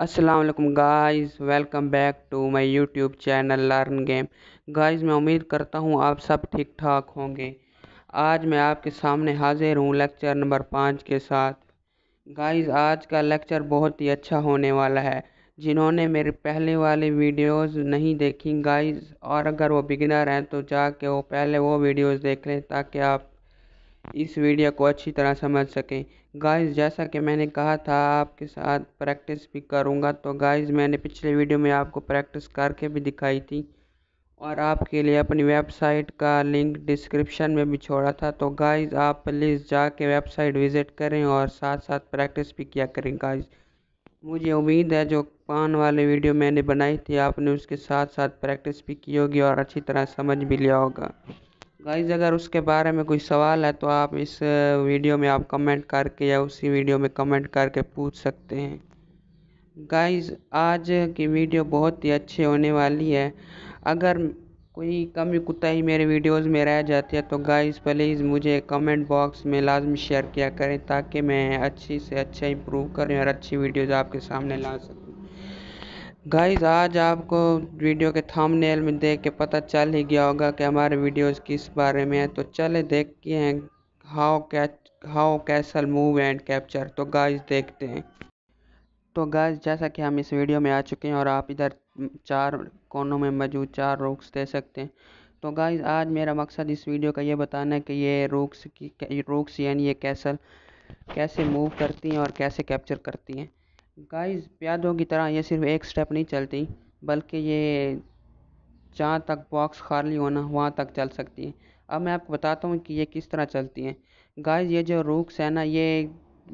Aslam guys welcome back to my YouTube channel learn game guys मैं उम्मीद करता हूँ आप सब ठीक ठाक होंगे आज मैं आपके सामने हाजिर हूँ लेक्चर नंबर पाँच के साथ गाइज़ आज का लेक्चर बहुत ही अच्छा होने वाला है जिन्होंने मेरे पहले वाले वीडियोस नहीं देखी गाइज़ और अगर वो बिगिनर हैं तो जाके वो पहले वो वीडियोस देख लें ताकि आप इस वीडियो को अच्छी तरह समझ सकें गाइस जैसा कि मैंने कहा था आपके साथ प्रैक्टिस भी करूँगा तो गाइस मैंने पिछले वीडियो में आपको प्रैक्टिस करके भी दिखाई थी और आपके लिए अपनी वेबसाइट का लिंक डिस्क्रिप्शन में भी छोड़ा था तो गाइस आप प्लीज़ जाके वेबसाइट विज़िट करें और साथ साथ प्रैक्टिस भी किया करें गाइज मुझे उम्मीद है जो पान वाले वीडियो मैंने बनाई थी आपने उसके साथ साथ प्रैक्टिस भी की होगी और अच्छी तरह समझ भी लिया होगा गाइज अगर उसके बारे में कोई सवाल है तो आप इस वीडियो में आप कमेंट करके या उसी वीडियो में कमेंट करके पूछ सकते हैं गाइज आज की वीडियो बहुत ही अच्छी होने वाली है अगर कोई कमी कुताही मेरे वीडियोस में रह जाती है तो गाइज़ प्लीज़ मुझे कमेंट बॉक्स में लाजमी शेयर किया करें ताकि मैं अच्छी से अच्छा इम्प्रूव करें और अच्छी वीडियोज़ आपके सामने ला सकूँ गाइस आज आपको वीडियो के थंबनेल में देख के पता चल ही गया होगा कि हमारे वीडियोस किस बारे में है तो चले देखते हैं how catch how castle move and capture तो गाइस देखते हैं तो गाइस जैसा कि हम इस वीडियो में आ चुके हैं और आप इधर चार कोनों में मौजूद चार रुक्स दे सकते हैं तो गाइस आज मेरा मकसद इस वीडियो का ये बताना है कि ये रुक्स की रुक्स यानी ये कैसल कैसे मूव करती हैं और कैसे कैप्चर करती हैं गाइस प्यादों की तरह ये सिर्फ एक स्टेप नहीं चलती बल्कि ये जहाँ तक बॉक्स खाली होना वहाँ तक चल सकती है अब मैं आपको बताता हूँ कि ये किस तरह चलती हैं गाइस ये जो रूक्स है ना ये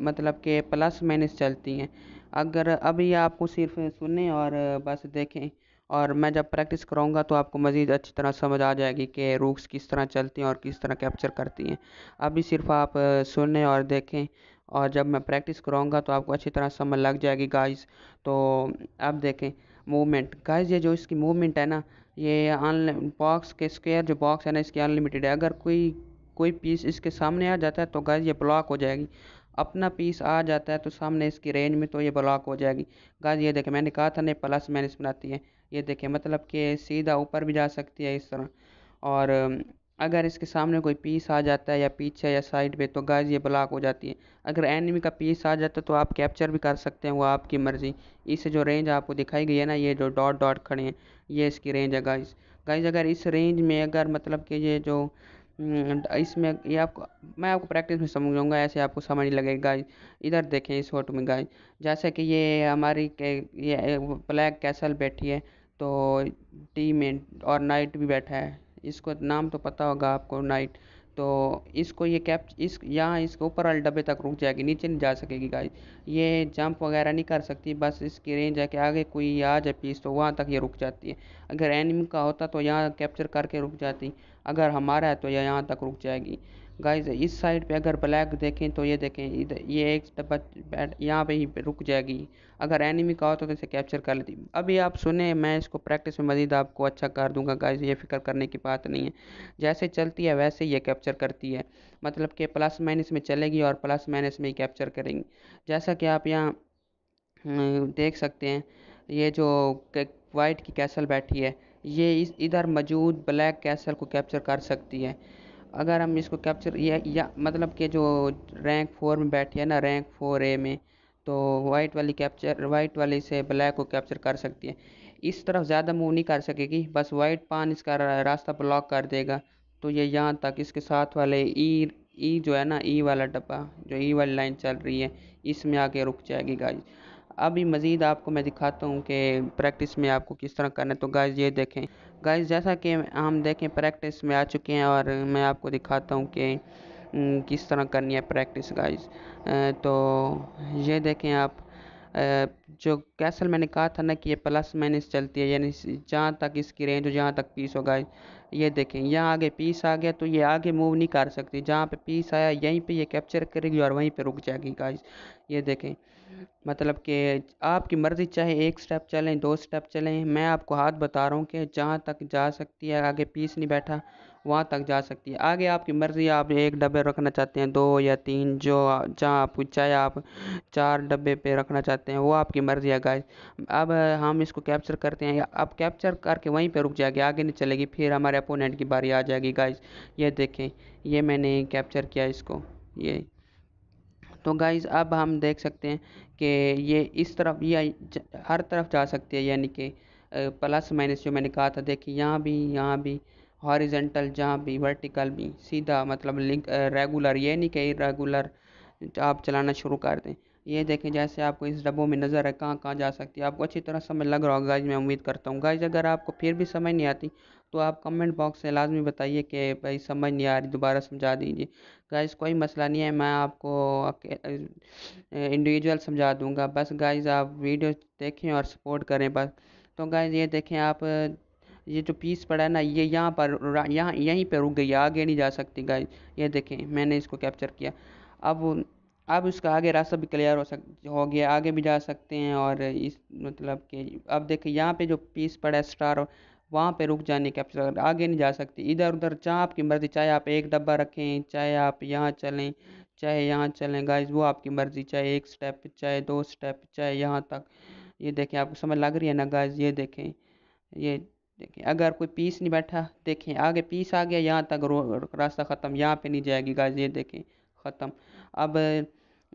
मतलब कि प्लस माइनस चलती हैं अगर अभी आपको सिर्फ सुने और बस देखें और मैं जब प्रैक्टिस कराऊंगा तो आपको मज़ीद अच्छी तरह समझ आ जाएगी कि रूक्स किस तरह चलती हैं और किस तरह कैप्चर करती हैं अभी सिर्फ आप सुने और देखें और जब मैं प्रैक्टिस कराऊंगा तो आपको अच्छी तरह समझ लग जाएगी गाइस तो अब देखें मूवमेंट गाइस ये जो इसकी मूवमेंट है ना ये अन बॉक्स के स्क्वायर जो बॉक्स है ना इसकी अनलिमिटेड है अगर कोई कोई पीस इसके सामने आ जाता है तो गाइस ये ब्लॉक हो जाएगी अपना पीस आ जाता है तो सामने इसकी रेंज में तो ये ब्लॉक हो जाएगी गाइस ये देखें मैंने कहा था नहीं प्लस माइनस बनाती है ये देखें मतलब कि सीधा ऊपर भी जा सकती है इस तरह और अगर इसके सामने कोई पीस आ जाता है या पीछे या साइड पे तो गाइस ये ब्लॉक हो जाती है अगर एनिमी का पीस आ जाता है तो आप कैप्चर भी कर सकते हैं वो आपकी मर्ज़ी इससे जो रेंज आपको दिखाई गई है ना ये जो डॉट डॉट खड़े हैं ये इसकी रेंज है गाइस गाइस अगर इस रेंज में अगर मतलब कि ये जो हम्म, इसमें ये आपको मैं आपको प्रैक्टिस में समझूंगा ऐसे आपको समझ लगेगा इधर देखें इस फोटो में गाइस जैसे कि ये हमारी ये ब्लैक कैसल बैठी है तो टीम में और नाइट भी बैठा है इसको नाम तो पता होगा आपको नाइट तो इसको ये कैप इस यहाँ इसके ऊपर वाले डब्बे तक रुक जाएगी नीचे नहीं जा सकेगी गाइस ये जंप वगैरह नहीं कर सकती बस इसकी रेंज है कि आगे कोई आ जाए पीस तो वहाँ तक ये रुक जाती है अगर एनिमी का होता तो यहाँ कैप्चर करके रुक जाती अगर हमारा है तो यह यहाँ तक रुक जाएगी गाइस इस साइड पे अगर ब्लैक देखें तो ये देखें इधर ये एक डब्बा यहाँ पे ही रुक जाएगी अगर एनिमी का हो तो इसे कैप्चर कर लेती अभी आप सुने मैं इसको प्रैक्टिस में मजीद आपको अच्छा कर दूंगा गाइस ये फिक्र करने की बात नहीं है जैसे चलती है वैसे ये कैप्चर करती है मतलब कि प्लस माइनस में चलेगी और प्लस माइनस में ही कैप्चर करेंगी जैसा कि आप यहाँ हम्म, देख सकते हैं ये जो वाइट की कैसल बैठी है ये इस इधर मौजूद ब्लैक कैसल को कैप्चर कर सकती है अगर हम इसको कैप्चर या, या मतलब कि जो रैंक फोर में बैठी है ना रैंक फोर ए में तो वाइट वाली कैप्चर वाइट वाली से ब्लैक को कैप्चर कर सकती है इस तरफ ज़्यादा मूव नहीं कर सकेगी बस वाइट पान इसका रास्ता ब्लॉक कर देगा तो ये यह यहाँ तक इसके साथ वाले ई e, ई e जो है ना ई e वाला डब्बा जो ई वाली लाइन चल रही है इसमें आके रुक जाएगी गाइज अभी मज़ीद आपको मैं दिखाता हूँ कि प्रैक्टिस में आपको किस तरह करना है तो गाइज ये देखें गाइस जैसा कि हम देखें प्रैक्टिस में आ चुके हैं और मैं आपको दिखाता हूँ कि किस तरह करनी है प्रैक्टिस गाइस तो ये देखें आप जो कैसल मैंने कहा था ना कि ये प्लस माइनस चलती है यानी जहाँ तक इसकी रेंज हो जहाँ तक पीस होगा ये देखें यहाँ आगे पीस आ गया तो ये आगे मूव नहीं कर सकती जहाँ पे पीस आया यहीं पे ये कैप्चर करेगी और वहीं पे रुक जाएगी गाइस ये देखें मतलब कि आपकी मर्ज़ी चाहे एक स्टेप चलें दो स्टेप चलें मैं आपको हाथ बता रहा हूँ कि जहाँ तक जा सकती है आगे पीस नहीं बैठा वहाँ तक जा सकती है आगे आपकी मर्ज़ी आप एक डब्बे रखना चाहते हैं दो या तीन जो जहाँ आप चाहे आप चार डब्बे पे रखना चाहते हैं वो आपकी मर्ज़ी है गाइस अब हम इसको कैप्चर करते हैं अब कैप्चर करके वहीं पर रुक जाएगी आगे नहीं चलेगी फिर हमारे अपोनेंट की बारी आ जाएगी गाइस ये देखें ये मैंने कैप्चर किया इसको ये तो गाइज़ अब हम देख सकते हैं कि ये इस तरफ या हर तरफ जा सकती है यानी कि प्लस माइनस जो मैंने कहा था देखिए यहाँ भी यहाँ भी हॉरिजेंटल जहाँ भी वर्टिकल भी सीधा मतलब लिंक रेगुलर ये नहीं कि रेगुलर आप चलाना शुरू कर दें ये देखें जैसे आपको इस डब्बों में नज़र है कहाँ कहाँ जा सकती है आपको अच्छी तरह समझ लग रहा होगा गाइज मैं उम्मीद करता हूँ गाइज अगर आपको फिर भी समझ नहीं आती तो आप कमेंट बॉक्स से लाजमी बताइए कि भाई समझ नहीं आ रही दोबारा समझा दीजिए गाइज़ कोई मसला नहीं है मैं आपको इंडिविजुअल समझा दूंगा बस गाइज़ आप वीडियो देखें और सपोर्ट करें बस तो गाइज़ ये देखें आप ये जो पीस पड़ा है ना ये यहाँ पर यहाँ यहीं पर रुक गई आगे नहीं जा सकती गाइज ये देखें मैंने इसको कैप्चर किया अब अब उसका आगे रास्ता भी क्लियर हो सक हो गया आगे भी जा सकते हैं और इस मतलब कि अब देखें यहाँ पे जो पीस पड़ा है स्टार और वहाँ पे रुक जाने की आप आगे नहीं जा सकते इधर उधर जहाँ आपकी मर्ज़ी चाहे आप एक डब्बा रखें चाहे आप यहाँ चलें चाहे यहाँ चलें गाइस वो आपकी मर्ज़ी चाहे एक स्टेप चाहे दो स्टेप चाहे यहाँ तक ये देखें आपको समझ लग रही है ना गाइस ये देखें ये देखें अगर कोई पीस नहीं बैठा देखें आगे पीस आ गया यहाँ तक रास्ता ख़त्म यहाँ पर नहीं जाएगी गाइज ये देखें ख़त्म अब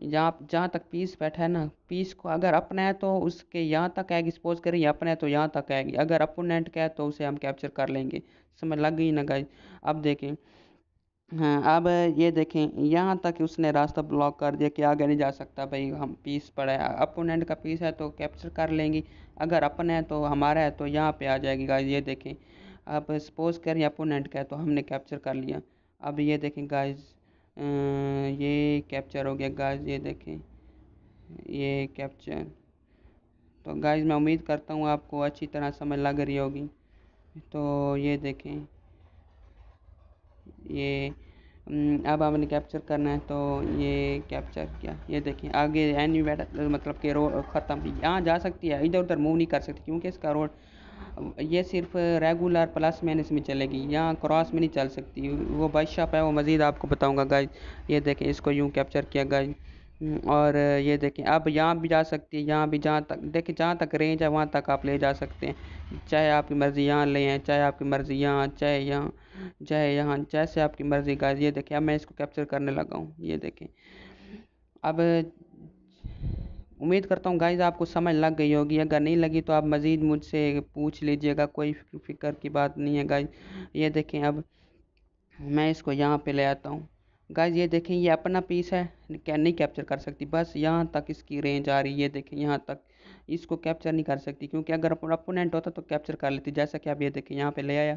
यहाँ जहाँ तक पीस बैठा है ना पीस को अगर अपना है तो उसके यहाँ तक आएगी सपोज करें अपना है तो यहाँ तक आएगी अगर अपोनेंट का है तो उसे हम कैप्चर कर लेंगे समझ लग गई ना गाइज अब देखें हाँ अब ये देखें यहाँ तक उसने रास्ता ब्लॉक कर दिया कि आगे नहीं जा सकता भाई हम पीस पड़ा है अपोनेंट का पीस है तो कैप्चर कर लेंगे अगर अपना है तो हमारा है तो यहाँ पे आ जाएगी गाइज ये देखें अब सपोज करें अपोनेंट का है तो हमने कैप्चर कर लिया अब ये देखें गाइज़ ये कैप्चर हो गया गाइस ये देखें ये कैप्चर तो गाइस मैं उम्मीद करता हूँ आपको अच्छी तरह समझ लग रही होगी तो ये देखें ये अब आपने कैप्चर करना है तो ये कैप्चर किया ये देखें आगे एनी मतलब के रोड ख़त्म यहाँ जा सकती है इधर उधर मूव नहीं कर सकती क्योंकि इसका रोड ये सिर्फ रेगुलर प्लस में इसमें चलेगी यहाँ क्रॉस में नहीं चल सकती वो शॉप है वो मज़ीद आपको बताऊँगा गाइज ये देखें इसको यूँ कैप्चर किया गाइज और ये देखें आप यहाँ भी जा सकती है यहाँ भी जहाँ तक देखिए जहाँ तक रेंज है वहाँ तक आप ले जा सकते हैं चाहे आपकी मर्ज़ी यहाँ ले हैं चाहे आपकी मर्ज़ी यहाँ चाहे यहाँ चाहे यहाँ जैसे आपकी मर्ज़ी गाइज ये देखें अब मैं इसको कैप्चर करने लगा हूँ ये देखें अब उम्मीद करता हूँ गाइज़ आपको समझ लग गई होगी अगर नहीं लगी तो आप मज़ीद मुझसे पूछ लीजिएगा कोई फिक्र की बात नहीं है गाइज़ ये देखें अब मैं इसको यहाँ पे ले आता हूँ गाइज ये देखें ये अपना पीस है क्या नहीं कैप्चर कर सकती बस यहाँ तक इसकी रेंज आ रही है ये देखें यहाँ तक इसको कैप्चर नहीं कर सकती क्योंकि अगर अपोनेंट होता तो कैप्चर कर लेती जैसा कि आप ये देखें यहाँ पे ले आया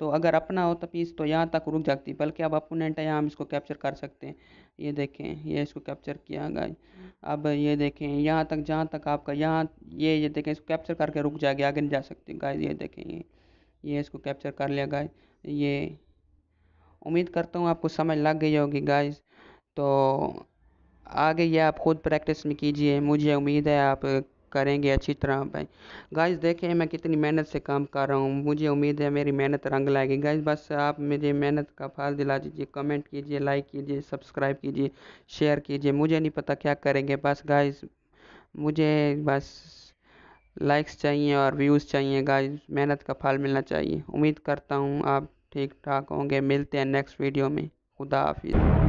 तो अगर अपना होता तो पीस तो यहाँ तक रुक जाती बल्कि अब अपोनेंट है यहाँ हम इसको कैप्चर कर सकते हैं ये देखें ये इसको कैप्चर किया गया अब ये देखें यहाँ तक जहाँ तक आपका यहाँ ये ये देखें इसको कैप्चर करके रुक जाएगी आगे नहीं जा सकती गाय ये देखें ये ये इसको कैप्चर कर लिया गाय ये उम्मीद करता हूँ आपको समझ लग गई होगी गाइस तो आगे ये आप ख़ुद प्रैक्टिस में कीजिए मुझे उम्मीद है आप करेंगे अच्छी तरह भाई गाइस देखें मैं कितनी मेहनत से काम कर रहा हूँ मुझे उम्मीद है मेरी मेहनत रंग लाएगी गाइस बस आप मुझे मेहनत का फल दिला दीजिए कमेंट कीजिए लाइक कीजिए सब्सक्राइब कीजिए शेयर कीजिए मुझे नहीं पता क्या करेंगे बस गाइस मुझे बस लाइक्स चाहिए और व्यूज़ चाहिए गाइज मेहनत का फल मिलना चाहिए उम्मीद करता हूँ आप ठीक ठाक होंगे मिलते हैं नेक्स्ट वीडियो में खुदा हाफिज़